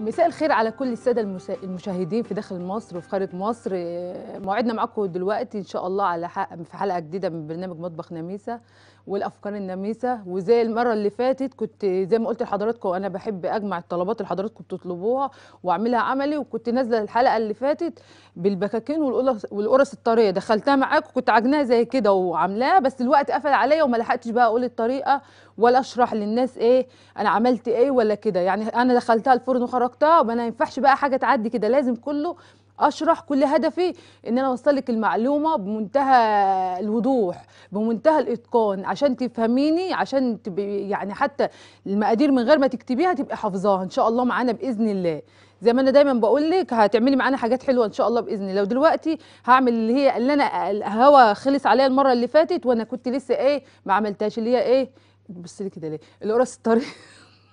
مساء الخير على كل الساده المشاهدين في داخل مصر وفي خارج مصر موعدنا معاكم دلوقتي ان شاء الله على حق في حلقه جديده من برنامج مطبخ نميسه والافكار النميسه وزي المره اللي فاتت كنت زي ما قلت لحضراتكم انا بحب اجمع الطلبات اللي حضراتكم بتطلبوها واعملها عملي وكنت نازله الحلقه اللي فاتت بالبكاكين والقرص الطريه دخلتها معاكم كنت عجناها زي كده وعاملاها بس الوقت قفل عليا وما لحقتش بقى اقول الطريقه ولا اشرح للناس ايه انا عملت ايه ولا كده يعني انا دخلتها الفرن وخرجتها ما ينفعش بقى حاجه تعدي كده لازم كله اشرح كل هدفي ان انا اوصل لك المعلومه بمنتهى الوضوح بمنتهى الاتقان عشان تفهميني عشان يعني حتى المقادير من غير ما تكتبيها تبقي حافظاها ان شاء الله معانا باذن الله زي ما انا دايما بقول لك هتعملي معانا حاجات حلوه ان شاء الله باذن الله دلوقتي هعمل اللي هي اللي انا الهوا خلص عليا المره اللي فاتت وانا كنت لسه ايه ما عملتهاش اللي هي ايه بصي لي كده ليه القرص الطري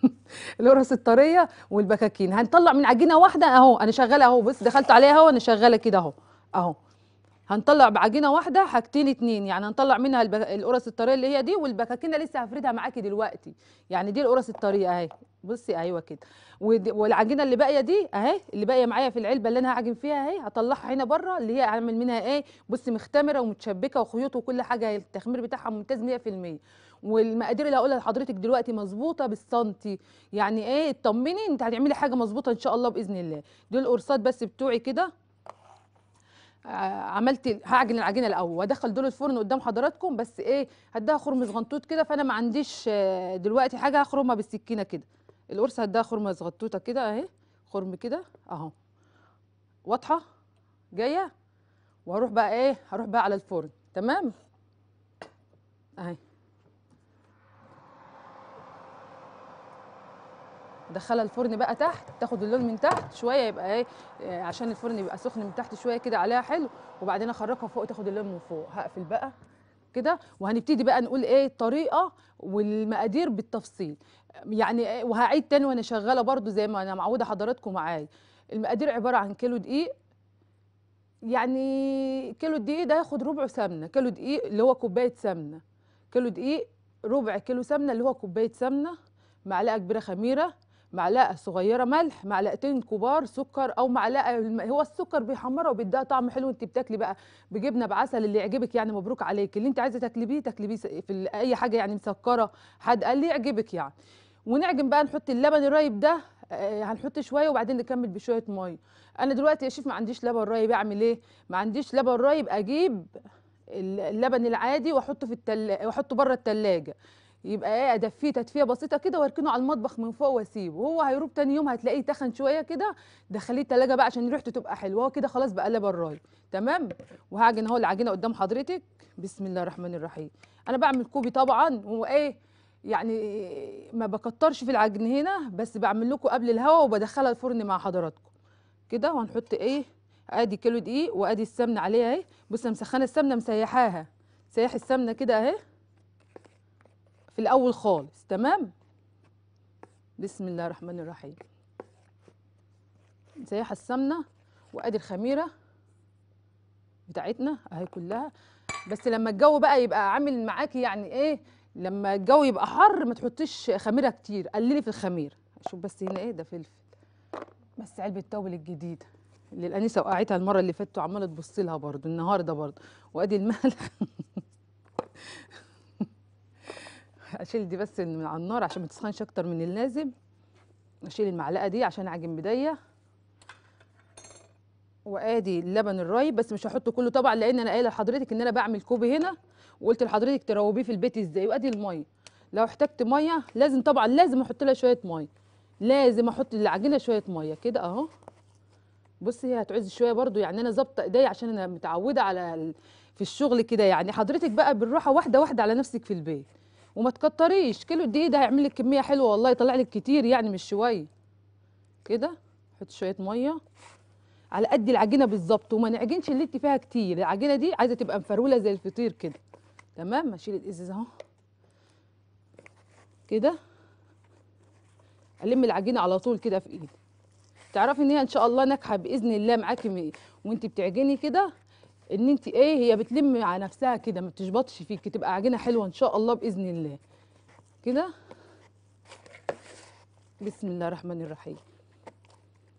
القرص الطريه والبكاكين هنطلع من عجينه واحده اهو انا شغاله اهو بس دخلت عليها اهو انا شغاله كده اهو اهو هنطلع بعجينه واحده حاجتين اتنين يعني هنطلع منها القرص الطريه اللي هي دي والبكاكينه لسه هفردها معاكي دلوقتي يعني دي القرص الطريه اهي بصي ايوه كده والعجينه اللي باقيه دي اهي اللي باقيه معايا في العلبه اللي انا هعجن فيها اهي هطلعها هنا بره اللي هي هعمل منها ايه بصي مختمره ومتشبكه وخيوط وكل حاجه التخمير بتاعها ممتاز 100% والمقادير اللي هقولها لحضرتك دلوقتي مظبوطه بالسنتي يعني ايه اطمني انت هتعملي حاجه مظبوطه ان شاء الله باذن الله دول قرصات بس بتوعي كده آه، عملت هعجن العجينه الاول وادخل دول الفرن قدام حضراتكم بس ايه هديها خرم صغنطوط كده فانا ما عنديش آه، دلوقتي حاجه هخرمها بالسكينه كده القرصه هديها خرمه صغنطوطه كده اهي خرم كده اهو واضحه جايه وهروح بقى ايه هروح بقى على الفرن تمام اهي دخلها الفرن بقى تحت تاخد اللون من تحت شويه يبقى ايه آه، عشان الفرن يبقى سخن من تحت شويه كده عليها حلو وبعدين اخرجها فوق تاخد اللون من فوق هقفل بقى كده وهنبتدي بقى نقول ايه الطريقه والمقادير بالتفصيل يعني إيه، وهعيد تاني وانا شغاله برده زي ما انا معوده حضراتكم معايا المقادير عباره عن كيلو دقيق يعني كيلو دقيق ده ياخد ربع سمنه كيلو دقيق اللي هو كوبايه سمنه كيلو دقيق ربع كيلو سمنه اللي هو كوبايه سمنه معلقه كبيره خميره معلقه صغيره ملح معلقتين كبار سكر او معلقه هو السكر بيحمرها وبيديها طعم حلو انت بتاكلي بقى بجبنه بعسل اللي يعجبك يعني مبروك عليك اللي انت عايزه تاكلي بيه تاكلي بيه في اي حاجه يعني مسكره حد قال لي يعجبك يعني ونعجن بقى نحط اللبن الرايب ده آه، هنحط شويه وبعدين نكمل بشويه ميه انا دلوقتي يا شيف ما عنديش لبن رايب اعمل ايه ما عنديش لبن رايب اجيب اللبن العادي واحطه في التل... واحطه بره التلاجة يبقى ايه ادفيه تدفيه بسيطه كده واركنه على المطبخ من فوق واسيبه وهو هيروب تاني يوم هتلاقيه تخن شويه كده دخليه التلاجة بقى عشان ريحته تبقى حلوه هو كده خلاص بقى براي تمام وهعجن اهو العجينه قدام حضرتك بسم الله الرحمن الرحيم انا بعمل كوبي طبعا وايه يعني ما بكترش في العجن هنا بس بعمل لكم قبل الهواء وبدخلها الفرن مع حضراتكم كده وهنحط ايه ادي كيلو دقيق وادي السمنه عليها اهي بص انا مسخنه السمنه مسيحاها سيح السمنه كده اهي في الاول خالص تمام بسم الله الرحمن الرحيم زي حسمنا وادي الخميره بتاعتنا اهي كلها بس لما الجو بقى يبقى عامل معاكي يعني ايه لما الجو يبقى حر ما تحطيش خميره كتير قللي في الخميره شوف بس هنا ايه ده فلفل بس علبه توبل الجديده اللي الانسه وقعتها المره اللي فاتت وعماله تبص لها برده النهارده برده وادي الملح اشيل دي بس من على النار عشان ما تسخنش اكتر من اللازم اشيل المعلقه دي عشان اعجن بدايه وادي اللبن الرايب بس مش هحطه كله طبعا لان انا قايله لحضرتك ان انا بعمل كوب هنا وقلت لحضرتك تروبيه في البيت ازاي وادي الميه لو احتجت ميه لازم طبعا لازم احط لها شويه ميه لازم احط للعجينه شويه ميه كده اهو بصي هي هتعوز شويه برده يعني انا ظابطه ايديا عشان انا متعوده على في الشغل كده يعني حضرتك بقى بالراحه واحده واحده على نفسك في البيت وما تكتريش كيلو دقيق ده هيعمل لك كميه حلوه والله يطلع لك كتير يعني مش شويه كده حط شويه ميه على قد العجينه بالظبط وما نعجنش اللي انت فيها كتير العجينه دي عايزه تبقى مفروله زي الفطير كده تمام اشيل الازاز اهو كده الم العجينه على طول كده في ايدي تعرفي ان هي ان شاء الله ناجحه باذن الله معاكي وانت بتعجني كده ان انت ايه هي بتلم على نفسها كده ما بتشبطش فيك تبقى عجينه حلوه ان شاء الله باذن الله كده بسم الله الرحمن الرحيم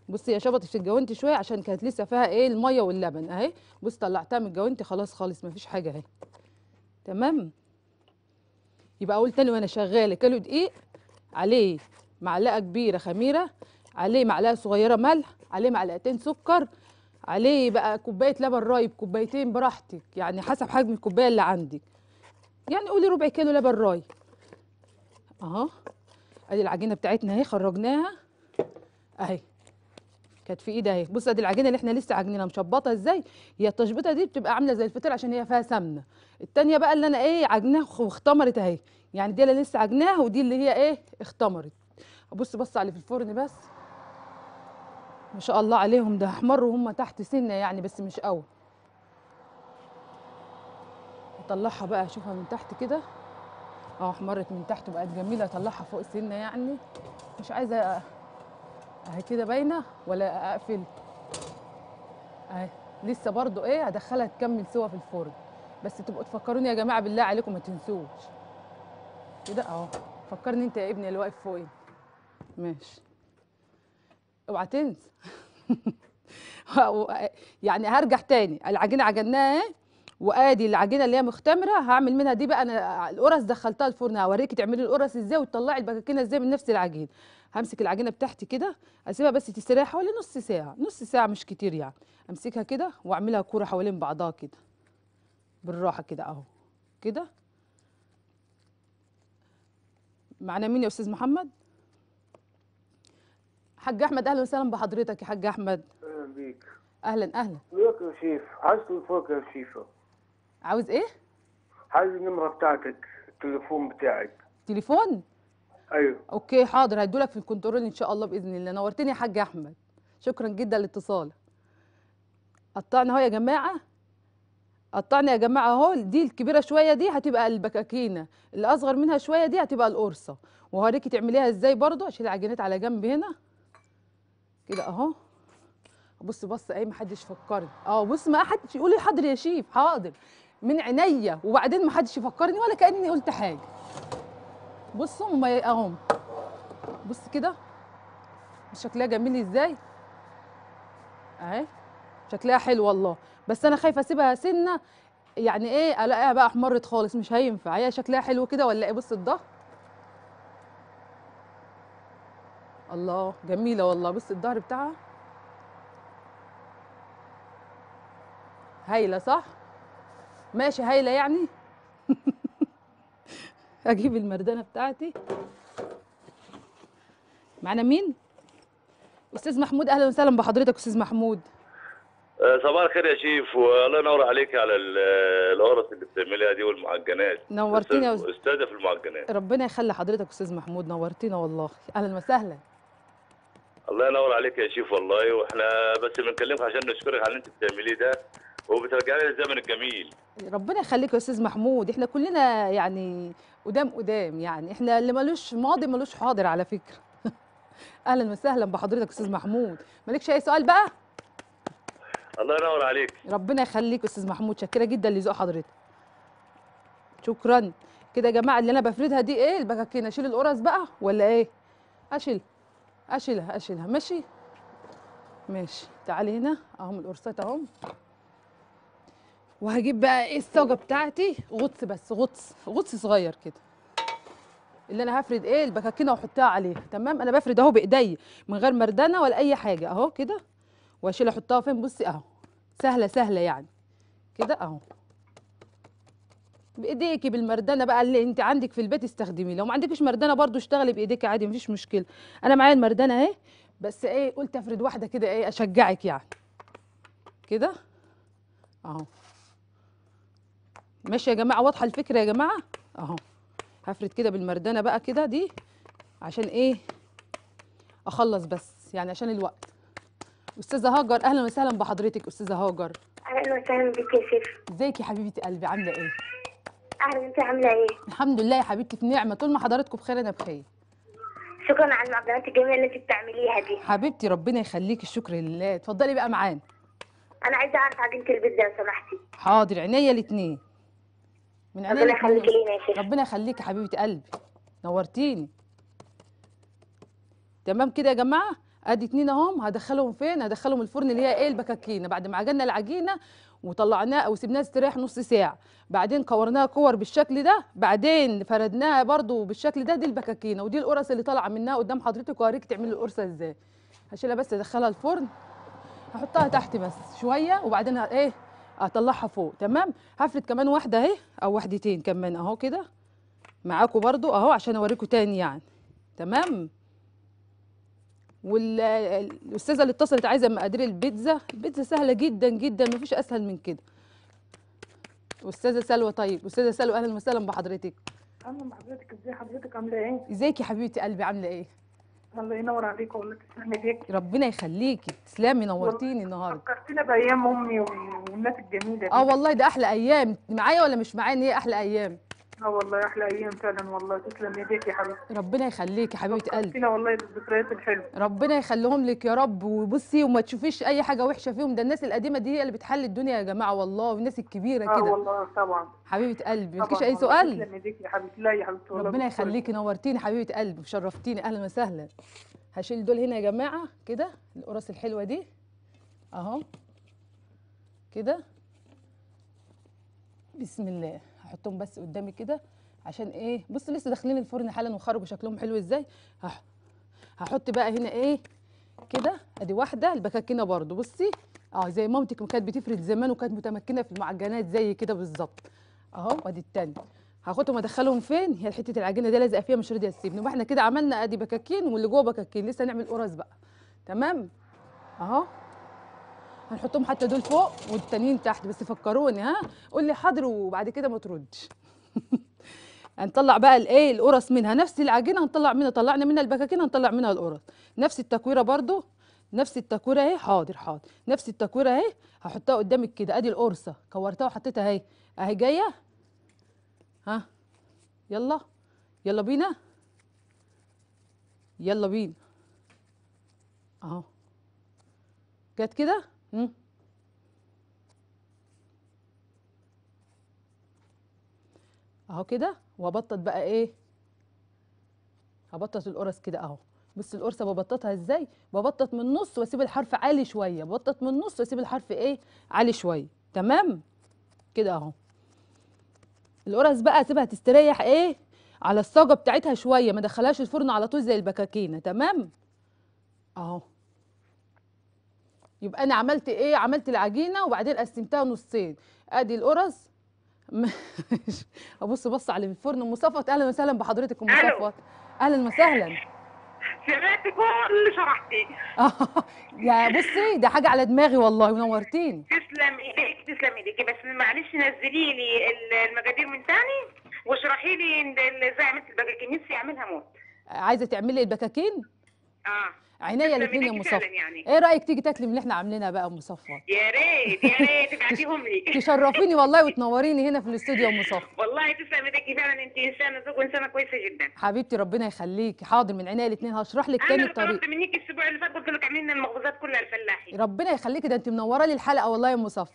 بصي هي شبطت في الجوانت شويه عشان كانت لسه فيها ايه الميه واللبن اهي بصي طلعتها من الجوانت خلاص خالص مفيش حاجه اهي تمام يبقى اقول تاني وانا شغاله كيلو دقيق عليه معلقه كبيره خميره عليه معلقه صغيره ملح عليه معلقتين سكر عليه بقى كوبايه لبن رايب كوبايتين براحتك يعني حسب حجم الكوبايه اللي عندك يعني قولي ربع كيلو لبن رايب اهو ادي العجينه بتاعتنا اهي خرجناها اهي كانت في ايدي اهي بص ادي العجينه اللي احنا لسه عجنينها مشبطه ازاي هي التشبيطه دي بتبقى عامله زي الفطير عشان هي فيها سمنه الثانيه بقى اللي انا ايه عجناها واختمرت اهي يعني دي اللي لسه عجناها ودي اللي هي ايه اختمرت بص بص على في الفرن بس ما شاء الله عليهم ده احمروا هم تحت سنه يعني بس مش قوي اطلعها بقى اشوفها من تحت كده اه احمرت من تحت وبقت جميله اطلعها فوق السنه يعني مش عايزه اهي كده باينه ولا اقفل اهي لسه برضو ايه هدخلها تكمل سوا في الفرن بس تبقوا تفكروني يا جماعه بالله عليكم ما تنسوش كده اهو فكرني انت يا ابني اللي واقف فوقي ماشي اوعى تنسى يعني هرجع تاني العجينه عجناها وادي العجينه اللي هي مختمره هعمل منها دي بقى انا القرص دخلتها الفرن هوريكي تعملي القرص ازاي وتطلعي البكاكينه ازاي من نفس العجين همسك العجينه بتاعتي كده اسيبها بس تستريح حوالي نص ساعه نص ساعه مش كتير يعني امسكها كده واعملها كوره حوالين بعضها كده بالراحه كده اهو كده معنا مين يا استاذ محمد حاج احمد اهلا وسهلا بحضرتك يا حاج احمد اهلا بيك اهلا اهلا ازيك يا شيف عايز تليفونك يا شيفه عاوز ايه عايز النمره بتاعتك التليفون بتاعك تليفون ايوه اوكي حاضر هيدولك في الكنترول ان شاء الله باذن الله نورتني يا حاج احمد شكرا جدا لاتصالك قطعنا اهو يا جماعه قطعنا يا جماعه اهو دي الكبيره شويه دي هتبقى البكاكينه الاصغر منها شويه دي هتبقى القرصه وهوريكي تعمليها ازاي برضو اشيل العجينات على جنب هنا كده اهو بص بص اي ما حدش فكرني اه بص ما حدش يقول لي حاضر يا شيف حاضر من عينيا وبعدين ما حدش يفكرني ولا كاني قلت حاجه بصوا اهم بص كده شكلها جميل ازاي اهي شكلها حلو والله بس انا خايفه اسيبها سنه يعني ايه الاقيها بقى احمرت خالص مش هينفع هي شكلها حلو كده ولا ايه بص الضهر الله جميله والله بص الظهر بتاعها هايله صح ماشي هايله يعني اجيب المردانه بتاعتي معانا مين استاذ محمود اهلا وسهلا بحضرتك استاذ محمود آه، صباح الخير يا شيف والله ينور عليك على القرص اللي بتعمليها دي والمعجنات نورتينا يا استاذه في المعجنات ربنا يخلي حضرتك استاذ محمود نورتينا والله اهلا وسهلا الله ينور عليك يا شيف والله واحنا بس بنكلمك عشان نشكرك على اللي انت بتعمليه ده لنا للزمن الجميل ربنا يخليك يا استاذ محمود احنا كلنا يعني قدام قدام يعني احنا اللي ملوش ماضي ملوش حاضر على فكره اهلا وسهلا بحضرتك استاذ محمود مالكش اي سؤال بقى الله ينور عليك ربنا يخليك يا استاذ محمود شاكره جدا لذوق حضرتك شكرا كده يا جماعه اللي انا بفردها دي ايه البكاكين اشيل القرص بقى ولا ايه اشيل اشيلها اشيلها ماشي ماشي تعالي هنا اهم القرصات اهم وهجيب بقى ايه الصاجه بتاعتي غطس بس غطس غطس صغير كده اللي انا هفرد ايه البكاكينه واحطها عليها تمام انا بفرد اهو بايدي من غير مردنه ولا اي حاجه اهو كده واشيل احطها فين بصي اهو سهله سهله يعني كده اهو بايديكي بالمردنه بقى اللي انت عندك في البيت استخدميه لو ما عندكش مردنه برضو اشتغلي بايديكي عادي مفيش مشكله انا معايا المردنه اهي بس ايه قلت افرد واحده كده ايه اشجعك يعني كده اهو ماشي يا جماعه واضحه الفكره يا جماعه اهو هفرد كده بالمردنه بقى كده دي عشان ايه اخلص بس يعني عشان الوقت استاذه هاجر اهلا وسهلا بحضرتك استاذه هاجر اهلا وسهلا بك يا شيخ ازيك يا حبيبه قلبي عامله ايه اهلا انت عامله ايه الحمد لله يا حبيبتي في نعمه طول ما حضراتكم بخير انا بخير شكرا على المقدمات الجميله اللي انت بتعمليها دي حبيبتي ربنا يخليك الشكر لله اتفضلي بقى معانا انا عايزه اعرف عجينه البيت لو سمحتي حاضر عينيا الاثنين من ربنا يخليك لينا يا شيخ ربنا يخليك يا حبيبه قلبي نورتيني تمام كده يا جماعه ادي اتنين اهم هدخلهم فين هدخلهم الفرن اللي هي ايه البكاكينه بعد ما عجننا العجينه وطلعناه او سبناه استريح نص ساعه بعدين كورناها كور بالشكل ده بعدين فردناها برضو بالشكل ده دي البكاكينه ودي القرص اللي طالعه منها قدام حضرتك وهوريك تعملي القرصه ازاي هشيلها بس ادخلها الفرن هحطها تحت بس شويه وبعدين ايه هطلعها فوق تمام هفرد كمان واحده اهي او واحدتين كمان اهو كده معاكم برضو اهو عشان اوريكم تاني يعني تمام والاستاذه اللي اتصلت عايزه مقادير البيتزا البيتزا سهله جدا جدا مفيش اسهل من كده استاذه سلوى طيب استاذه سلوى اهلا وسهلا بحضرتك اهلا بحضرتك ازي حضرتك عامله ايه ازيك يا حبيبتي قلبي عامله ايه الله ينور عليك والله تسلمي بيك ربنا يخليكي تسلمي نورتيني النهارده فكرتينا بايام امي والناس الجميله دي اه والله ده احلى ايام معايا ولا مش معايا ان هي احلى ايام اه والله احلى ايام فعلا والله تسلم ايديك يا حبيبتي ربنا يخليك يا حبيبه قلبي والله بالذكريات الحلوه ربنا يخليهم لك يا رب وبصي وما تشوفيش اي حاجه وحشه فيهم ده الناس القديمه دي هي اللي بتحل الدنيا يا جماعه والله والناس الكبيره اه كده اه والله طبعا حبيبه قلبي مفيش اي سؤال تسلم ايديك يا حبيبتي لا يا حبيبتي ربنا يخليكي نورتيني حبيبه قلبي وشرفتيني اهلا وسهلا هشيل دول هنا يا جماعه كده القرص الحلوه دي اهو كده بسم الله هحطهم بس قدامي كده عشان ايه بص لسه داخلين الفرن حالا وخرجوا شكلهم حلو ازاي هحط بقى هنا ايه كده ادي واحده البكاكينه برده بصي اه زي مامتك ما كانت بتفرد زمان وكانت متمكنه في المعجنات زي كده بالظبط اهو وادي الثانيه هاخدهم ادخلهم فين هي حته العجينه دي لازقه فيها مش راضيه تسيبني واحنا احنا كده عملنا ادي بكاكين واللي جوه بكاكين لسه هنعمل قرص بقى تمام اهو هنحطهم حتى دول فوق والتانيين تحت بس فكروني ها قول لي حاضر وبعد كده ما تردش هنطلع بقى الايه القرص منها نفس العجينه هنطلع منها طلعنا منها البكاكين هنطلع منها القرص نفس التكويره برده نفس التكويره اهي حاضر حاضر نفس التكويره اهي هحطها قدامك كده ادي القرصه كورتها وحطيتها اهي اهي جايه ها يلا يلا بينا يلا بينا اهو جت كده اهو كده وابطط بقى ايه هبطط القرص كده اهو بص القرصه ببططها ازاي ببطط من النص واسيب الحرف عالي شويه ببطط من النص واسيب الحرف ايه عالي شويه تمام كده اهو القرص بقى اسيبها تستريح ايه على الصاجه بتاعتها شويه ما ادخلهاش الفرن على طول زي البكاكينه تمام اهو يبقى انا عملت ايه عملت العجينه وبعدين قسمتها نصين ادي القرص ابص بص على الفرن ام اهلا وسهلا بحضرتك ام صفوت اهلا وسهلا سمعت كل شرحتيه يا بصي ده حاجه على دماغي والله ونورتيني تسلم ايديك تسلم ايديكي بس معلش نزلي لي المقادير من تاني واشرحي لي ازاي عملت البكاكين نفسي اعملها موت عايزه تعملي البكاكين اه عينيا الاثنين يا مصفى يعني. ايه رايك تيجي تاكلي من اللي احنا عاملينها بقى مصفى يا ريت يا ريت تبعتيهم لي تشرفيني والله وتنوريني هنا في الاستوديو يا مصفى والله تسلم ايديكي فعلا انت انسانه ذوق وانسانه كويسه جدا حبيبتي ربنا يخليكي حاضر من عينيا الاثنين هشرح لك تاني الطريق انا طلبت منك الاسبوع اللي فات قلت لك عاملين لنا المخبوزات كلها الفلاحي ربنا يخليكي ده انت منوره لي الحلقه والله يا مصفى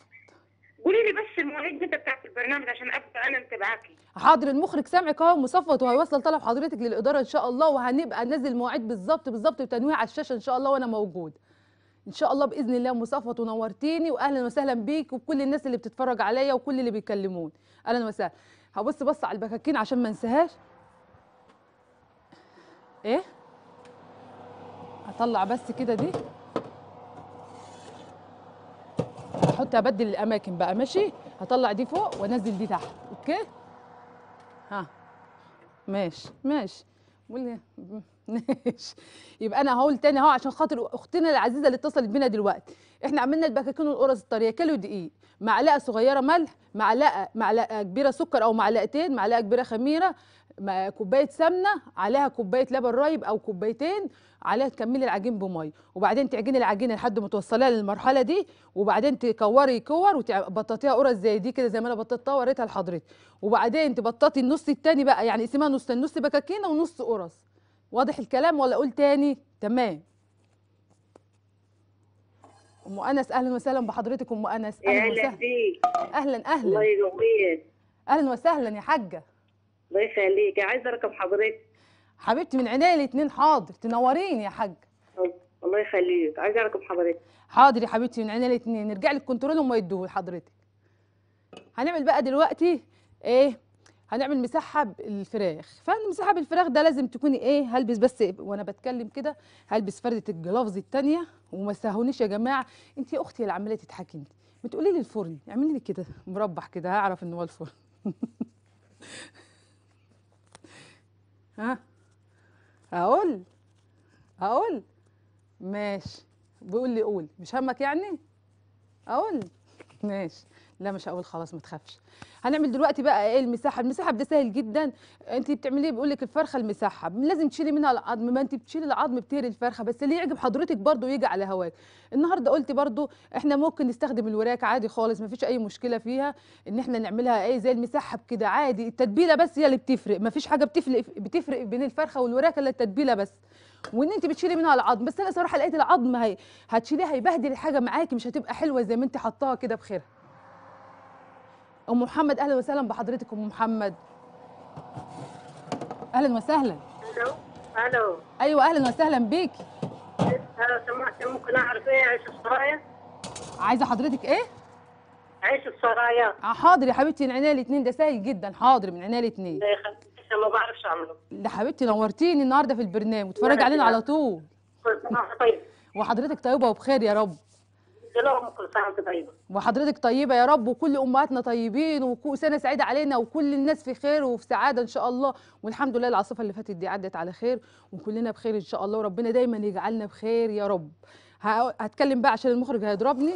قولي لي بس المواعيد متى بتاعت البرنامج عشان ابدا انا متابعاكي حاضر المخرج سامعك اهو مصفط وهيوصل طلب حضرتك للاداره ان شاء الله وهنبقى ننزل مواعيد بالظبط بالظبط وتنويه على الشاشه ان شاء الله وانا موجود ان شاء الله باذن الله مصفط ونورتيني واهلا وسهلا بيك وبكل الناس اللي بتتفرج عليا وكل اللي بيكلموني اهلا وسهلا هبص بص على البكاكين عشان ما انساهاش ايه هطلع بس كده دي كنت ابدل الاماكن بقى ماشي هطلع دي فوق وانزل دي تحت اوكي ها ماشي ماشي ماشي يبقى انا هقول تاني اهو عشان خاطر اختنا العزيزه اللي اتصلت بينا دلوقتي احنا عملنا البكاكين والقرص الطريه كيلو دقيق معلقه صغيره ملح معلقه معلقه كبيره سكر او معلقتين معلقه كبيره خميره كوبايه سمنه عليها كوبايه لبن رايب او كوبايتين عليها تكملي العجين بميه وبعدين تعجني العجينه لحد ما توصليها للمرحله دي وبعدين تكوري كور وبططيها قرص زي دي كده زي ما انا بططتها وريتها لحضرتك وبعدين تبططي النص التاني بقى يعني اسمها نص النص بكاكينه ونص قرص واضح الكلام ولا اقول تاني تمام ام انس اهلا وسهلا بحضرتك ام انس اهلا وسهلا اهلا اهلا الله اهلا وسهلا يا حاجه الله يخليك عايزه رقم حضرتك حبيبتي من عينيا الاثنين حاضر تنوريني يا حاج الله يخليك عايزه رقم حضرتك حاضر يا حبيبتي من عينيا الاثنين نرجع لك كنترول وما يدوه لحضرتك هنعمل بقى دلوقتي ايه هنعمل مساحه بالفراخ فالمساحه بالفراخ ده لازم تكوني ايه هلبس بس وانا بتكلم كده هلبس فرده الجلافز الثانيه وما تساهونيش يا جماعه انت يا اختي اللي عماله تضحكي بتقولي لي الفرن اعملي لي كده مربح كده هعرف ان هو الفرن ها اقول اقول ماشي بيقول لي قول مش همك يعني اقول ماشي لا مش هقول خلاص ما تخافش هنعمل دلوقتي بقى ايه المساحه المساحه ده سهل جدا انت بتعمليه إيه؟ بيقول لك الفرخه المساحه لازم تشيلي منها العظم ما انت بتشيلي العظم بتهري الفرخه بس اللي يعجب حضرتك برده يجي على هواك النهارده قلت برده احنا ممكن نستخدم الوراك عادي خالص ما فيش اي مشكله فيها ان احنا نعملها ايه زي المساحه كده عادي التتبيله بس هي اللي بتفرق ما فيش حاجه بتفرق بتفرق بين الفرخه والوراك الا التتبيله بس وان انت بتشيلي منها العظم بس انا صراحه لقيت العظم هي هتشيليها هيبهدل الحاجه معاكي مش هتبقى حلوه زي ما انت حطاها كده بخيرها ام محمد اهلا وسهلا بحضرتك ام محمد اهلا وسهلا الو الو ايوه اهلا وسهلا بيك لو أه، سمحت ممكن اعرف ايه عيش السرايا عايزه حضرتك ايه عيش السرايا آه حاضر يا حبيبتي من عينيا الاثنين ده سهل جدا حاضر من عينيا الاثنين إيه، ما بعرفش اعمله ده حبيبتي نورتيني النهارده في البرنامج اتفرج علينا على طول طيب، طيب. وحضرتك طيبه وبخير يا رب لهم كل سنه طيبه وحضرتك طيبه يا رب وكل امهاتنا طيبين وسنه سعيده علينا وكل الناس في خير وفي سعاده ان شاء الله والحمد لله العاصفه اللي فاتت دي عدت على خير وكلنا بخير ان شاء الله وربنا دايما يجعلنا بخير يا رب هتكلم بقى عشان المخرج هيضربني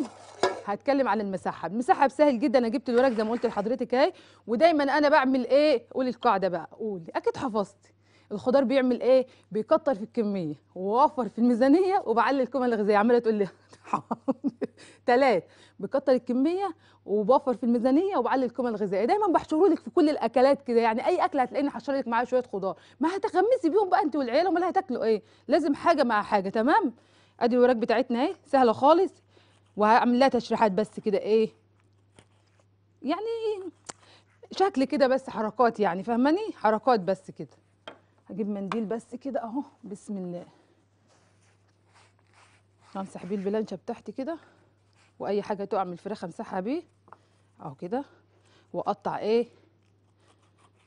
هتكلم عن المساحه المساحه سهل جدا انا جبت الورق زي ما قلت لحضرتك اهي ودايما انا بعمل ايه قولي القاعده بقى قولي اكيد حفظتي الخضار بيعمل ايه بيكتر في الكميه ووفر في الميزانيه وبعلي القيمه الغذائيه عماله تقول لي ثلاث بكتر الكميه وبوفر في الميزانيه وبعلي القيمه الغذائيه دايما بحشره لك في كل الاكلات كده يعني اي اكل هتلاقيني حشر لك معاه شويه خضار ما هتغمسي بيهم بقى انت والعيال امال هتاكلوا ايه لازم حاجه مع حاجه تمام ادي الوراك بتاعتنا اهي سهله خالص وهعمل لها تشريحات بس كده ايه يعني شكل كده بس حركات يعني فاهماني حركات بس كده هجيب منديل بس كده اهو بسم الله امسح بيه البلانشة بتاعتي كده واي حاجة تقع من الفراخ امسحها بيه اهو كده واقطع ايه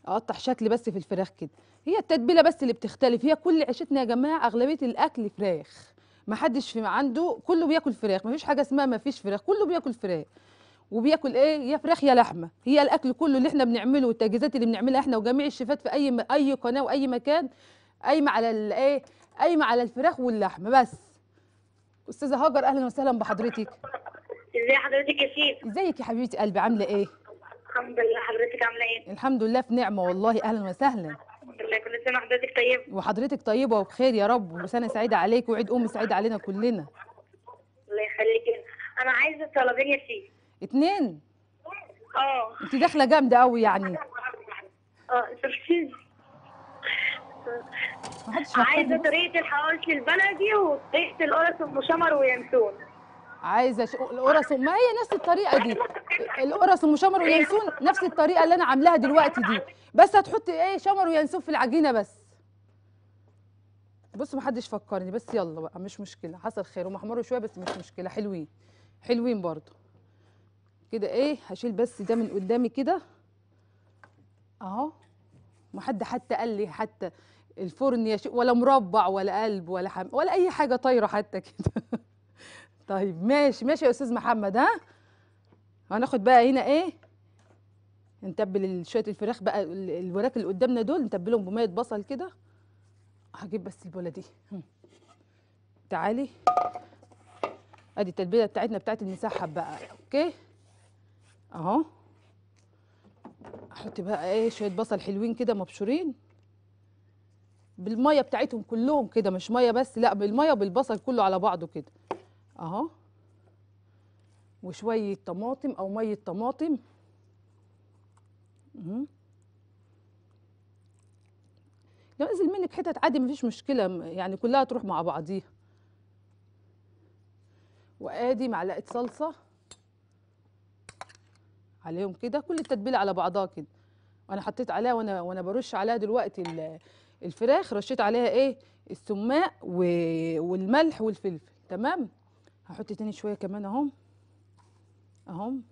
اقطع شكل بس في الفراخ كده هي التتبيله بس اللي بتختلف هي كل عيشتنا يا جماعه اغلبيه الاكل فراخ ما حدش في عنده كله بياكل فراخ ما فيش حاجه اسمها ما فيش فراخ كله بياكل فراخ وبياكل ايه يا فراخ يا لحمه هي الاكل كله اللي احنا بنعمله والتجهيزات اللي بنعملها احنا وجميع الشيفات في اي م... اي قناه واي مكان قايمه على الايه قايمه على الفراخ واللحمه بس استاذه هاجر اهلا وسهلا بحضرتك ازي حضرتك يا شيف ازيك يا حبيبتي قلبي عامله ايه الحمد لله حضرتك عامله ايه الحمد لله في نعمه والله اهلا وسهلا كل سنه وحضرتك طيبه وحضرتك طيبه وبخير يا رب وسنه سعيده عليك وعيد ام سعيد علينا كلنا الله يخليك انا عايزه طلبين يا شيخ اتنين اه انت داخله جامده قوي يعني اه شفتي عايزه طريقه الحواوشي البلدي وطريقه القرص المشمر وينسون عايزه ش... القرص ما هي نفس الطريقه دي القرص المشمر وينسون نفس الطريقه اللي انا عاملاها دلوقتي دي بس هتحطي ايه شمر وينسون في العجينه بس بص ما حدش فكرني بس يلا بقى مش مشكله حصل خير هم شويه بس مش مشكله حلوين حلوين برضو كده ايه هشيل بس ده من قدامي كده اهو ما حد حتى قال لي حتى الفرن يا ولا مربع ولا قلب ولا حم... ولا اي حاجه طايره حتى كده طيب ماشي ماشي يا استاذ محمد ها هناخد بقى هنا ايه نتبل شويه الفراخ بقى الوراك اللي قدامنا دول نتبلهم بميه بصل كده هجيب بس البوله دي تعالي ادي التتبيله بتاعتنا بتاعت المسحب بقى اوكي اهو احط بقى ايه شويه بصل حلوين كده مبشورين بالميه بتاعتهم كلهم كده مش ميه بس لا بالميه وبالبصل كله على بعضه كده اهو وشويه طماطم او ميه طماطم لو انزل منك حتت عادي مفيش مشكله يعني كلها تروح مع بعضيها وادي معلقه صلصه عليهم كده كل التتبيله على بعضها كده انا حطيت عليها وانا وانا برش عليها دلوقتي الفراخ رشيت عليها ايه السماق والملح والفلفل تمام هحط تاني شويه كمان اهم اهم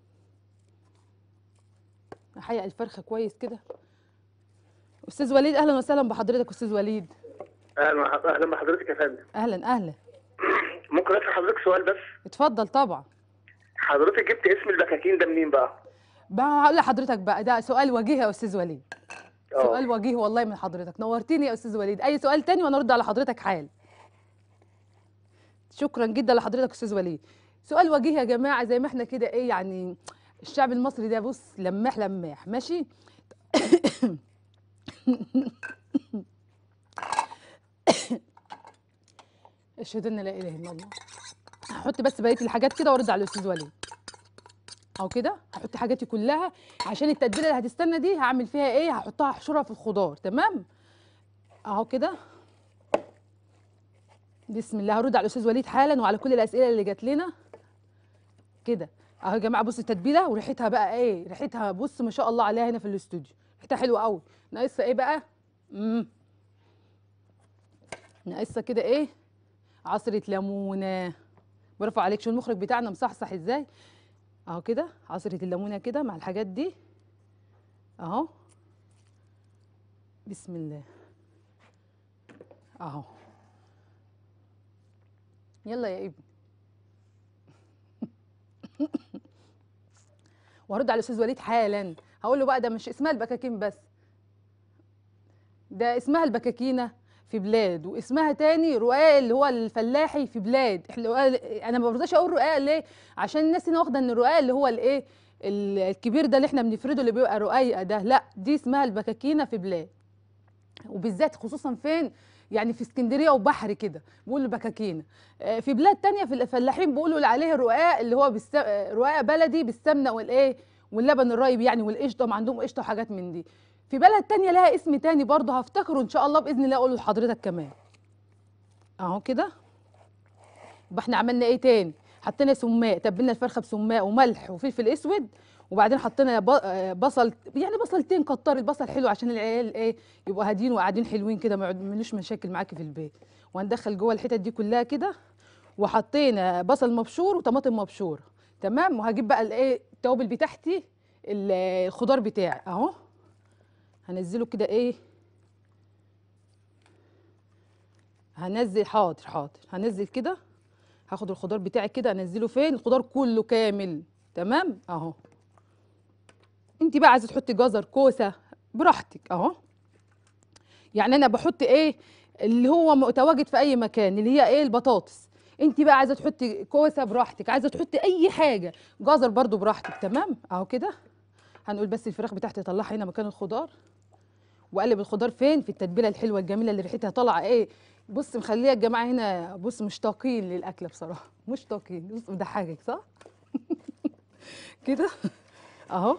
احيق الفرخه كويس كده استاذ وليد اهلا وسهلا بحضرتك استاذ وليد اهلا اهلا بحضرتك يا فندم اهلا اهلا ممكن اسال حضرتك سؤال بس اتفضل طبعا حضرتك جبت اسم البكاكين ده منين بقى هقول لحضرتك بقى ده سؤال وجيه يا استاذ وليد أوه. سؤال وجيه والله من حضرتك نورتيني يا استاذ وليد اي سؤال تاني وانا ارد على حضرتك حال شكرا جدا لحضرتك استاذ وليد سؤال وجيه يا جماعه زي ما احنا كده ايه يعني الشعب المصري ده بص لماح لماح ماشي اشهد ان لا اله الا الله احط بس بقيه الحاجات كده وارد على الاستاذ وليد اهو كده هحط حاجاتي كلها عشان التتبيله اللي هتستنى دي هعمل فيها ايه هحطها احشرها في الخضار تمام اهو كده بسم الله هرد على الاستاذ وليد حالا وعلى كل الاسئله اللي جات لنا كده اهو يا جماعه بصوا التتبيله وريحتها بقى ايه ريحتها بص ما شاء الله عليها هنا في الاستوديو ريحتها حلوه قوي ناقصها ايه بقى امم ناقصها كده ايه عصره ليمونه برافو عليك شو المخرج بتاعنا مصحصح ازاي اهو كده عصره الليمونه كده مع الحاجات دي اهو بسم الله اهو يلا يا ابني وهرد على الاستاذ وليد حالا هقول له بقى ده مش اسمها البكاكين بس ده اسمها البكاكينه في بلاد واسمها تاني رؤاء اللي هو الفلاحي في بلاد انا ما برضاش اقول رؤاء ليه عشان الناس هنا واخده ان الرؤاء اللي هو الايه الكبير ده اللي احنا بنفرده اللي بيبقى رؤيقه ده لا دي اسمها البكاكينه في بلاد وبالذات خصوصا فين يعني في اسكندريه وبحر كده بيقولوا البكاكينه آه، في بلاد تانية في الفلاحين بيقولوا عليه رقاق اللي هو بالس... آه، رقاق بلدي بالسمنه والايه واللبن الرايب يعني والقشطه ما عندهم قشطه وحاجات من دي في بلد تانية لها اسم تاني برضه هفتكره ان شاء الله باذن الله اقوله لحضرتك كمان اهو كده يبقى احنا عملنا ايه تاني حطينا سماء تبلنا الفرخه بسماء وملح وفلفل اسود وبعدين حطينا آه، بصل يعني بصلتين كتار البصل حلو عشان العيال ايه يبقوا هادين وقاعدين حلوين كده ما مشاكل معاكي في البيت وهندخل جوه الحتت دي كلها كده وحطينا بصل مبشور وطماطم مبشوره تمام وهجيب بقى الايه التوابل بتاعتي الخضار بتاعي اهو هنزله كده ايه هنزل حاضر حاضر هنزل كده هاخد الخضار بتاعي كده هنزله فين الخضار كله كامل تمام اهو انت بقى عايزه تحطي جزر كوسه براحتك اهو يعني انا بحط ايه اللي هو متواجد في اي مكان اللي هي ايه البطاطس انت بقى عايزه تحطي كوسه براحتك عايزه تحطي اي حاجه جزر برضو براحتك تمام اهو كده هنقول بس الفراخ بتاعتي طلعها هنا مكان الخضار وقلب الخضار فين في التتبيله الحلوه الجميله اللي ريحتها طالعه ايه بص مخليه الجماعه هنا بص مشتاقين للاكله بصراحه مشتاقين بص مضحكك صح كده اهو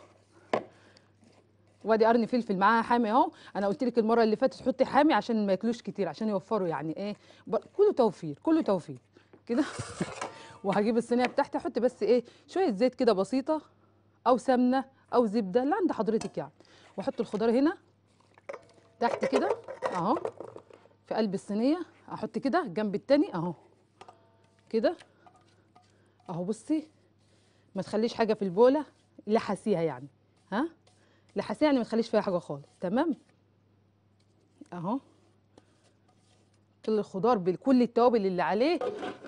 وادي قرن فلفل معاها حامي اهو انا قلت لك المره اللي فاتت حطي حامي عشان ما ياكلوش كتير عشان يوفروا يعني ايه كله توفير كله توفير كده وهجيب الصينيه بتاعتي احط بس ايه شويه زيت كده بسيطه او سمنه او زبده اللي عند حضرتك يعني واحط الخضار هنا تحت كده اهو في قلب الصينيه احط كده جنب التاني اهو كده اهو بصي ما تخليش حاجه في البوله لحسيها يعني ها لحسيها يعني ما تخليش فيها حاجه خالص تمام اهو كل الخضار بكل التوابل اللي عليه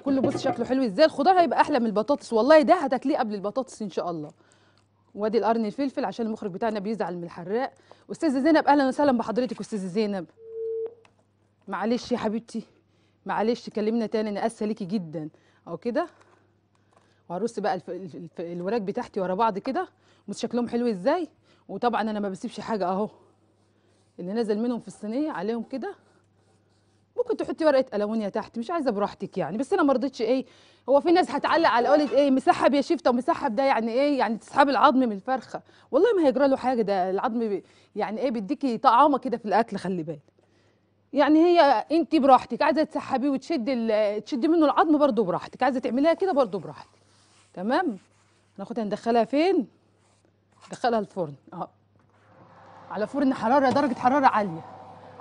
كله بص شكله حلو ازاي الخضار هيبقى احلى من البطاطس والله ده هتاكليه قبل البطاطس ان شاء الله وادي القرن الفلفل عشان المخرج بتاعنا بيزعل من الحراق استاذه زينب اهلا وسهلا بحضرتك استاذه زينب معلش يا حبيبتي معلش كلمنا تاني انا اسفه ليكي جدا اهو كده وهرص بقى الف... الف... الف... الوراك بتاعتي ورا بعض كده بص شكلهم حلو ازاي وطبعا انا ما بسيبش حاجه اهو اللي نزل منهم في الصينيه عليهم كده ممكن تحطي ورقه الومنيا تحت مش عايزه براحتك يعني بس انا ما رضيتش ايه هو في ناس هتعلق على قولت ايه مسحب يا شيفته ومسحب ده يعني ايه يعني تسحب العظم من الفرخه والله ما هيجرى له حاجه ده العظم يعني ايه بيديكي طعامه كده في الاكل خلي بالك يعني هي انت براحتك عايزه تسحبيه وتشدي تشدي منه العظم برضه براحتك عايزه تعمليها كده برضه براحتك تمام ناخدها ندخلها فين ندخلها الفرن اهو على فرن حراره درجه حراره عاليه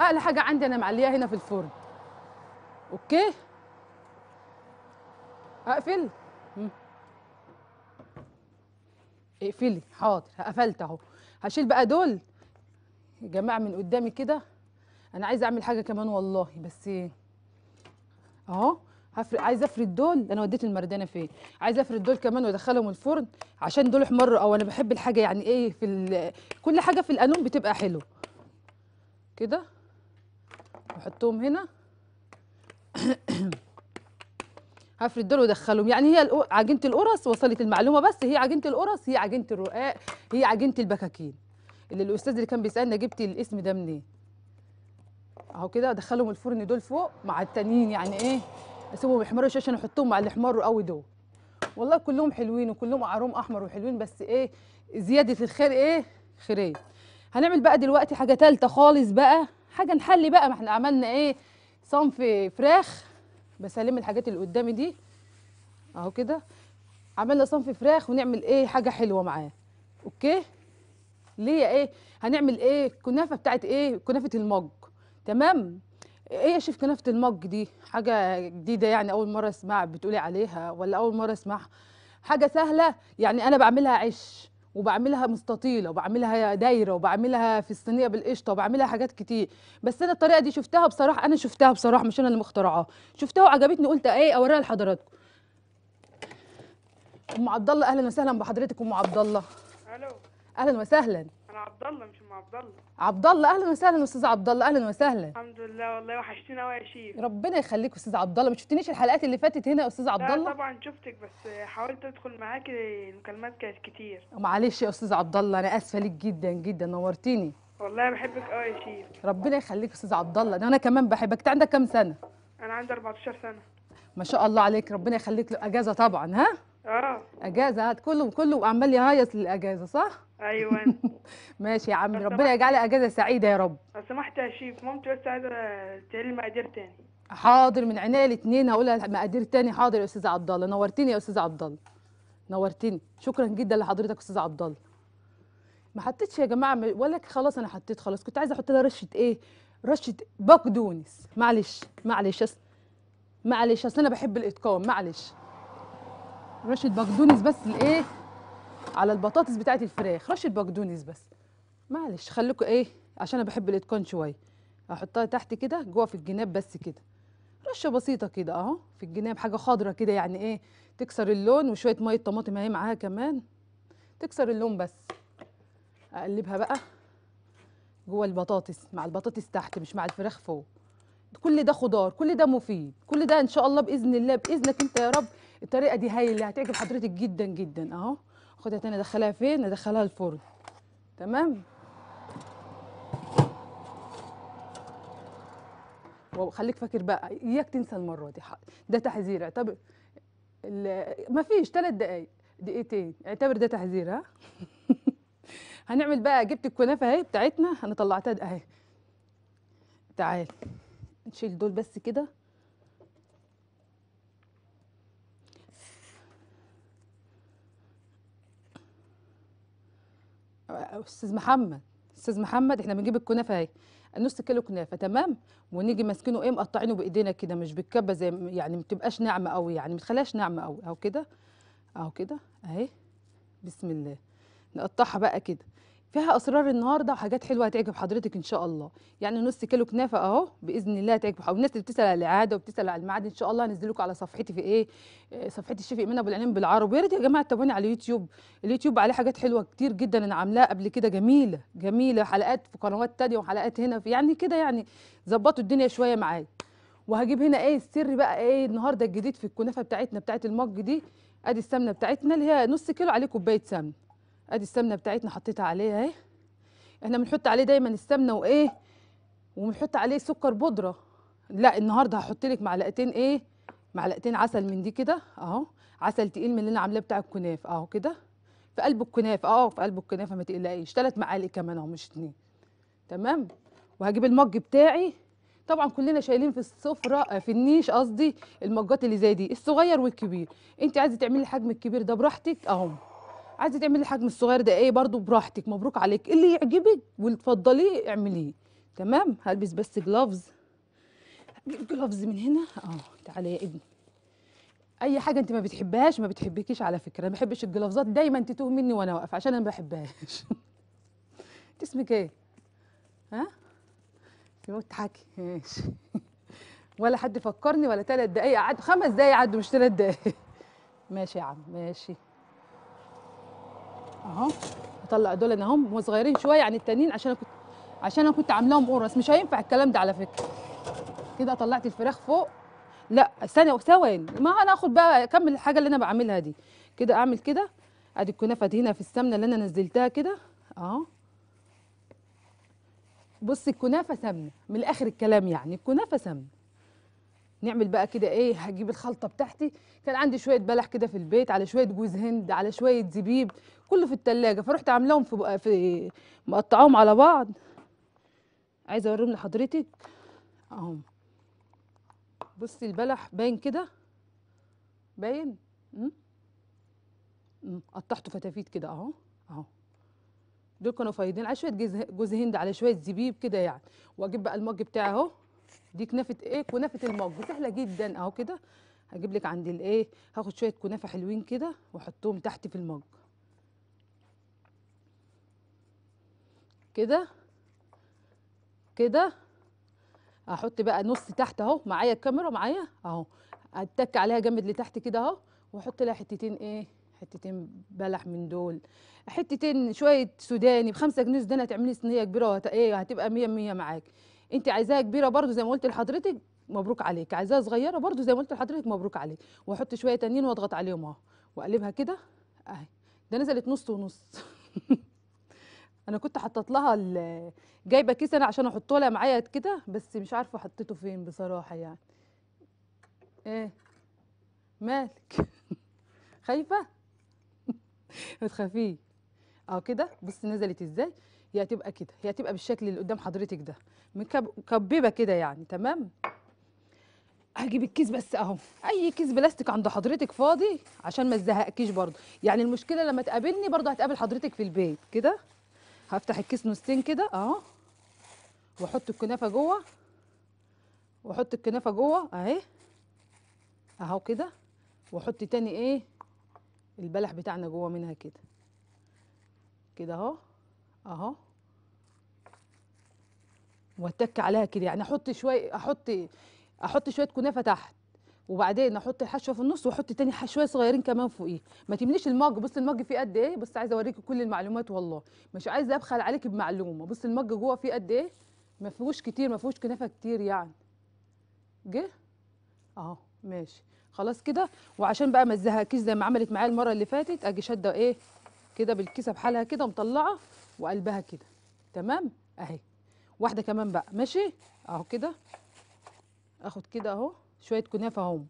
اقل حاجه عندي انا معليها هنا في الفرن اوكي اقفل اقفلي حاضر قفلت اهو هشيل بقى دول يا جماعه من قدامي كده انا عايزه اعمل حاجه كمان والله بس اهو هفرد عايزه افرد دول انا وديت المردانه فين عايزه افرد دول كمان وادخلهم الفرن عشان دول احمروا او انا بحب الحاجه يعني ايه في كل حاجه في القانون بتبقى حلو كده احطهم هنا هفرد دول وادخلهم يعني هي عجينه القرص وصلت المعلومه بس هي عجينه القرص هي عجينه الرقاق هي عجينه البكاكين اللي الاستاذ اللي كان بيسالنا جبتي الاسم ده منين اهو كده ادخلهم الفرن دول فوق مع التانيين يعني ايه اسيبهم يحمروا شويه عشان احطهم مع اللي حمروا قوي دول والله كلهم حلوين وكلهم قعرهم احمر وحلوين بس ايه زياده الخير ايه خيريه هنعمل بقى دلوقتي حاجه ثالثه خالص بقى حاجه نحلي بقى ما احنا عملنا ايه صنف فراخ بسلم الحاجات اللي قدامي دي اهو كده عملنا صنف فراخ ونعمل ايه حاجه حلوه معاه اوكي ليه ايه هنعمل ايه كنافه بتاعت ايه كنافه المج تمام ايه يا شيف كنافه المج دي حاجه جديده يعني اول مره اسمع بتقولي عليها ولا اول مره اسمعها حاجه سهله يعني انا بعملها عش وبعملها مستطيله وبعملها دايره وبعملها في الصينيه بالقشطه وبعملها حاجات كتير بس انا الطريقه دي شفتها بصراحه انا شفتها بصراحه مش انا اللي مخترعاها شفتها وعجبتني قلت ايه اوريها لحضراتكم ام عبد الله اهلا وسهلا بحضرتك ام عبد الله الو اهلا وسهلا انا عبد الله مش ام عبد الله عبد الله اهلا وسهلا استاذ عبد الله اهلا وسهلا الحمد لله والله وحشتينا قوي يا شيخ ربنا يخليك استاذ عبد الله ما شفتنيش الحلقات اللي فاتت هنا يا استاذ عبد الله طبعا شفتك بس حاولت ادخل معاكي المكالمات كانت كتير معلش يا استاذ عبد الله انا اسفه ليك جدا جدا نورتيني والله بحبك قوي يا شيخ ربنا يخليك استاذ عبد الله انا كمان بحبك انت عندك كام سنه انا عندي 14 سنه ما شاء الله عليك ربنا يخليك له اجازه طبعا ها اه اجازه هات كله كله عمال يهيص للاجازه صح ايوه ماشي يا عم ربنا يجعلها اجازه سعيده يا رب لو سمحت يا شيف مامتي بس عايزه تقولي المقادير تاني حاضر من عينيا الاثنين هقولها مقادير تاني حاضر يا استاذ عبد الله نورتني يا استاذ عبد الله نورتني شكرا جدا لحضرتك استاذ عبد الله ما حطيتش يا جماعه ولا خلاص انا حطيت خلاص كنت عايزه احط لها رشه ايه رشه بقدونس معلش معلش معلش اصل انا بحب الاتقان معلش رشه بقدونس بس الايه على البطاطس بتاعت الفراخ رشه بقدونس بس معلش خليكم ايه عشان انا بحب الاتقان شويه احطها تحت كده جوه في الجناب بس كده رشه بسيطه كده اهو في الجناب حاجه خضره كده يعني ايه تكسر اللون وشويه ميه طماطم اهي معاها كمان تكسر اللون بس اقلبها بقى جوه البطاطس مع البطاطس تحت مش مع الفراخ فوق كل ده خضار كل ده مفيد كل ده ان شاء الله باذن الله باذنك انت يا رب الطريقه دي اللي هتعجب حضرتك جدا جدا اهو خدها تاني ادخلها فين ادخلها الفرن تمام وخليك فاكر بقى اياك تنسى المره دي حق. ده تحذير طب فيش ثلاث دقايق دقيقتين اعتبر ده تحذير ها هنعمل بقى جبت الكنافه اهي بتاعتنا انا طلعتها اهي تعال نشيل دول بس كده استاذ محمد استاذ محمد احنا بنجيب الكنافه اهي نص كيلو كنافه تمام ونيجي ماسكينه ايه مقطعينه بايدينا كده مش بالكبه زي يعني ما بتبقاش ناعمه قوي يعني ما تخليهاش ناعمه قوي اهو كده اهو كده اهي بسم الله نقطعها بقى كده فيها اسرار النهارده وحاجات حلوه هتعجب حضرتك ان شاء الله يعني نص كيلو كنافه اهو باذن الله هتعجب والناس اللي بتسال على الاعاده وبتسال على الميعاد ان شاء الله لكم على صفحتي في ايه صفحتي الشيف ايمان ابو العنين بالعربي يا ريت يا جماعه تتابعوني على اليوتيوب اليوتيوب عليه حاجات حلوه كتير جدا انا عاملاها قبل كده جميله جميله حلقات في قنوات تانية وحلقات هنا في يعني كده يعني ظبطوا الدنيا شويه معايا وهجيب هنا ايه السر بقى ايه النهارده الجديد في الكنافه بتاعتنا بتاعت المج دي ادي السمنه بتاعتنا اللي هي نص كيلو عليه كوبايه سمنه ادي السمنه بتاعتنا حطيتها عليها اهي احنا بنحط عليه دايما السمنه وايه وبنحط عليه سكر بودره لا النهارده هحط لك معلقتين ايه معلقتين عسل من دي كده اهو عسل تقيل من اللي انا عاملاه بتاع الكنافه اهو كده في قلب الكنافه اه في قلب الكنافه ما تقلقيش ثلاث معالق كمان اهو مش اتنين تمام وهجيب المج بتاعي طبعا كلنا شايلين في السفره آه، في النيش قصدي المجات اللي زي دي الصغير والكبير انت عايزه تعملي الحجم الكبير ده براحتك اهو عايزه تعملي الحجم الصغير ده ايه برضو براحتك مبروك عليك اللي يعجبك وتفضليه اعمليه تمام هلبس بس جلافز هجيب جلافز من هنا اه تعالى يا ابني اي حاجه انت ما بتحبهاش ما بتحبكيش على فكره ما بحبش الجلافزات دايما تتوه مني وانا واقفه عشان انا ما بحبهاش انت اسمك ايه ها انت بتضحكي ماشي ولا حد فكرني ولا ثلاث دقايق عدوا خمس دقايق عدوا مش ثلاث دقايق ماشي يا عم ماشي اهو اطلع دول انا هم وصغيرين شويه عن التانيين عشان انا كنت عشان انا كنت عاملاهم قرص مش هينفع الكلام ده على فكره كده طلعت الفراخ فوق لا استنى ثواني ما انا اخد بقى اكمل الحاجه اللي انا بعملها دي كده اعمل كده ادي الكنافه دي هنا في السمنه اللي انا نزلتها كده اهو بص الكنافه سمنه من الاخر الكلام يعني الكنافه سمنه نعمل بقى كده ايه هجيب الخلطه بتاعتي كان عندي شويه بلح كده في البيت على شويه جوز هند على شويه زبيب كله في التلاجة فرحت عاملاهم في في مقطعاهم على بعض عايزه اوريهم لحضرتك اهم بصي البلح باين كده باين قطعته فتافيت كده اهو اهو دول كانوا فايضين على شويه جوز هند على شويه زبيب كده يعني واجيب بقى المج بتاعي اهو دي كنافه ايه كنافه الموج سهله جدا اهو كده هجيب لك عند الايه هاخد شويه كنافه حلوين كده واحطهم تحت في المج كده كده احط بقى نص تحت اهو معايا الكاميرا معايا اهو اتك عليها جامد لتحت كده اهو واحط لها حتتين ايه حتتين بلح من دول حتتين شويه سوداني بخمسة جنيه سوداني هتعملي صينيه كبيره وهت... ايه هتبقى مية مية معاكي انت عايزاها كبيره برضو زي ما قلت لحضرتك مبروك عليك عايزاها صغيره برضو زي ما قلت لحضرتك مبروك عليك واحط شويه تانيين واضغط عليهم اهو واقلبها كده اهي ده نزلت نص ونص انا كنت حطت لها جايبه كيس انا عشان احطه لها معايا كده بس مش عارفه حطيته فين بصراحه يعني ايه مالك خايفه ما تخافيش كده بصي نزلت ازاي هي هتبقى كده هي هتبقى بالشكل اللي قدام حضرتك ده مكببه كده يعني تمام هجيب الكيس بس اهو اي كيس بلاستيك عند حضرتك فاضي عشان ما تزهقكيش برضه يعني المشكله لما تقابلني برضه هتقابل حضرتك في البيت كده هفتح الكيس نصين كده اهو واحط الكنافه جوه واحط الكنافه جوه اهي اهو كده واحط تاني ايه البلح بتاعنا جوه منها كده كده اهو اهو واتك عليها كده يعني احط شويه احط احط شويه كنافه تحت وبعدين احط الحشوه في النص واحط تاني حشوه صغيرين كمان فوقيه ما تمليش المج بص المج فيه قد ايه بص عايزه اوريكي كل المعلومات والله مش عايزه ابخل عليك بمعلومه بص المج جوه فيه قد ايه ما فيهوش كتير ما فيهوش كنافه كتير يعني جه اهو ماشي خلاص كده وعشان بقى ما تزهقكيش زي ما عملت معايا المره اللي فاتت اجي شاده ايه كده بالكيسه بحالها كده مطلعه وقلبها كده تمام اهي واحده كمان بقى ماشي اهو كده اخد كده اهو شويه كنافه اهو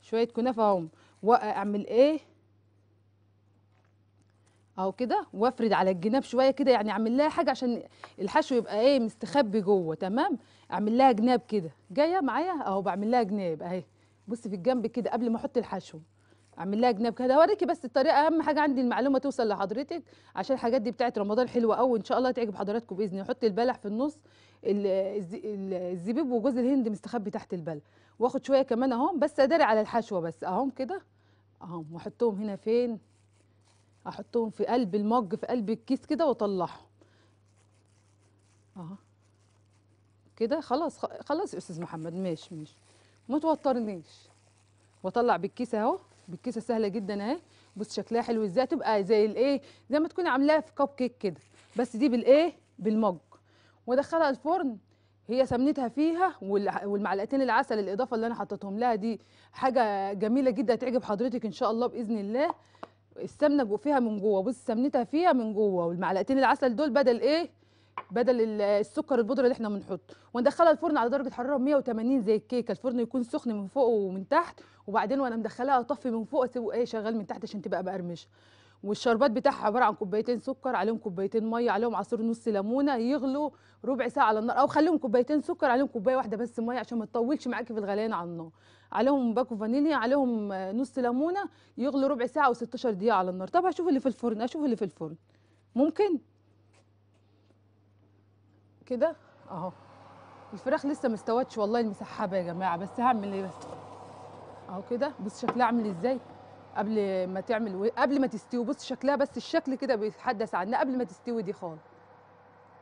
شويه كنافه اهو واعمل ايه اهو كده وافرد على الجناب شويه كده يعني اعمل لها حاجه عشان الحشو يبقى ايه مستخبي جوه تمام اعمل لها جناب كده جايه معايا اهو بعمل لها جناب اهي بصي في الجنب كده قبل ما احط الحشو اعمل لها جناب كده اوريكي بس الطريقه اهم حاجه عندي المعلومه توصل لحضرتك عشان الحاجات دي بتاعت رمضان حلوه قوي ان شاء الله تعجب حضراتكم باذن الله احط البلح في النص الزبيب وجوز الهند مستخبي تحت البلح واخد شويه كمان اهو بس اداري على الحشوه بس اهو كده اهم واحطهم هنا فين احطهم في قلب المج في قلب الكيس كده واطلعهم اهو كده خلاص خلاص يا استاذ محمد ماشي ماشي ما توترنيش واطلع بالكيس اهو بالكيسه سهله جدا اهي بص شكلها حلو ازاي تبقى زي الايه زي ما تكون عاملاها في كب كيك كده بس دي بالايه بالمج وادخلها الفرن هي سمنتها فيها والمعلقتين العسل الاضافه اللي انا حطيتهم لها دي حاجه جميله جدا هتعجب حضرتك ان شاء الله باذن الله السمنه فيها من جوه بص سمنتها فيها من جوه والمعلقتين العسل دول بدل ايه بدل السكر البودره اللي احنا بنحطه وندخلها الفرن على درجه حراره 180 زي الكيكه الفرن يكون سخن من فوق ومن تحت وبعدين وانا مدخلاها اطفي من فوق اسيبه ايه شغال من تحت عشان تبقى مقرمشه والشربات بتاعها عباره عن كوبايتين سكر عليهم كوبايتين ميه عليهم عصير نص ليمونه يغلوا ربع ساعه على النار او خليهم كوبايتين سكر عليهم كوبايه واحده بس ميه عشان ما تطولش معاكي في الغليان على النار عليهم باكو فانيليا عليهم نص ليمونه يغلوا ربع ساعه و16 دقيقه على النار طب هشوف اللي في الفرن اشوف اللي في الفرن ممكن كده اهو الفراخ لسه ما استوتش والله المسحبه يا جماعه بس هعمل ايه بس اهو كده بص شكلها عامل ازاي قبل ما تعمل و... قبل ما تستوي بص شكلها بس الشكل كده بيتحدث عنها قبل ما تستوي دي خالص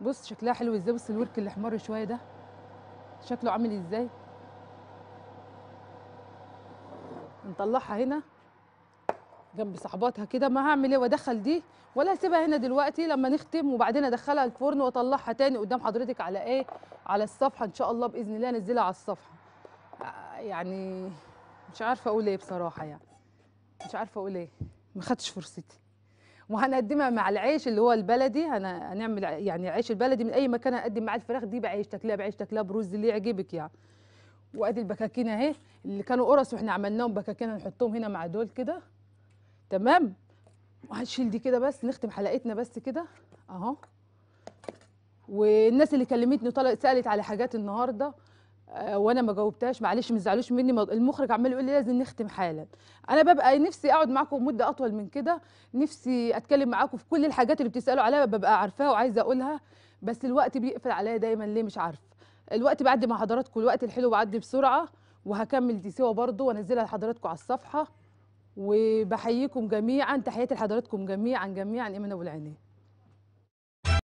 بص شكلها حلو ازاي بص الورك اللي حمر شويه ده شكله عامل ازاي نطلعها هنا جنب صاحباتها كده ما هعمل ايه وادخل دي ولا اسيبها هنا دلوقتي لما نختم وبعدين ادخلها الفرن واطلعها تاني قدام حضرتك على ايه على الصفحه ان شاء الله باذن الله انزلها على الصفحه آه، يعني مش عارفه اقول ايه بصراحه يعني مش عارفه اقول ايه ما خدتش فرصتي وهنقدمها مع العيش اللي هو البلدي أنا هنعمل يعني عيش البلدي من اي مكان هقدم معاه الفراخ دي بعيش تاكلها بعيش تاكلها برز اللي يعجبك يعني وادي البكاكين اهي اللي كانوا قرص واحنا عملناهم بكاكين هنحطهم هنا مع دول كده تمام وهنشيل دي كده بس نختم حلقتنا بس كده اهو والناس اللي كلمتني طلعت سالت على حاجات النهارده آه وانا ما جاوبتهاش معلش ما تزعلوش مني المخرج عمال يقول لي لازم نختم حالا انا ببقى نفسي اقعد معاكم مده اطول من كده نفسي اتكلم معاكم في كل الحاجات اللي بتسالوا عليها ببقى عارفاها وعايزه اقولها بس الوقت بيقفل عليا دايما ليه مش عارفه الوقت بعدي مع حضراتكم الوقت الحلو بعدي بسرعه وهكمل دي سوا برضو وانزلها لحضراتكم على الصفحه وبحييكم جميعا تحياتي لحضراتكم جميعا جميعا ايمن ابو العينيه